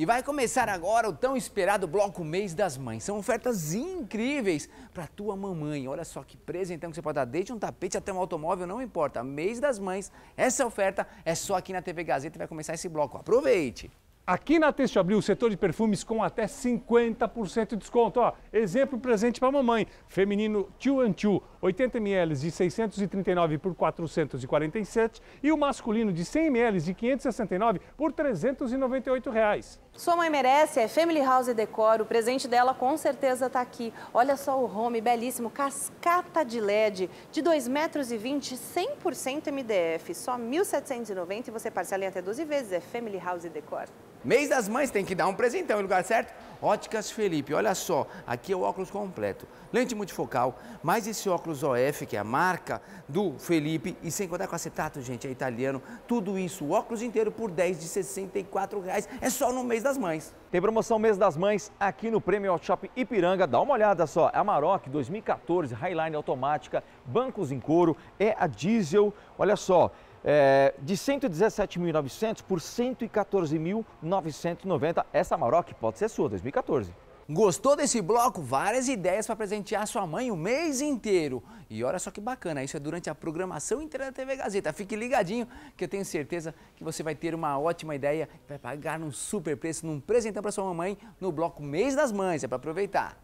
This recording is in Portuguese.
E vai começar agora o tão esperado bloco Mês das Mães. São ofertas incríveis para tua mamãe. Olha só que presentão que você pode dar, desde um tapete até um automóvel, não importa. Mês das Mães, essa oferta é só aqui na TV Gazeta e vai começar esse bloco. Aproveite! Aqui na Têxtil Abril, o setor de perfumes com até 50% de desconto. Ó, exemplo presente para mamãe, feminino Tio and 80 ml de 639 por 447 e o masculino de 100 ml de 569 por 398 reais. Sua mãe merece, é Family House Decor, o presente dela com certeza está aqui. Olha só o home belíssimo, cascata de LED, de 2,20 metros, 100% MDF, só R$ 1.790 e você parcela em até 12 vezes, é Family House Decor. Mês das mães tem que dar um presentão, em lugar certo? Óticas Felipe, olha só, aqui é o óculos completo, lente multifocal, mais esse óculos OF, que é a marca do Felipe, e sem contar com acetato, gente, é italiano, tudo isso, o óculos inteiro por 10 de R$ 64, reais, é só no mês da das Mães. Tem promoção Mês das Mães aqui no Prêmio Auto Shop Ipiranga. Dá uma olhada só. É a Maroc 2014, Highline automática, bancos em couro, é a diesel. Olha só, é, de 117.900 por 114.990. Essa Maroc pode ser sua, 2014. Gostou desse bloco? Várias ideias para presentear sua mãe o mês inteiro. E olha só que bacana, isso é durante a programação inteira da TV Gazeta. Fique ligadinho que eu tenho certeza que você vai ter uma ótima ideia e vai pagar num super preço, num presentão para sua mamãe no bloco Mês das Mães. É para aproveitar.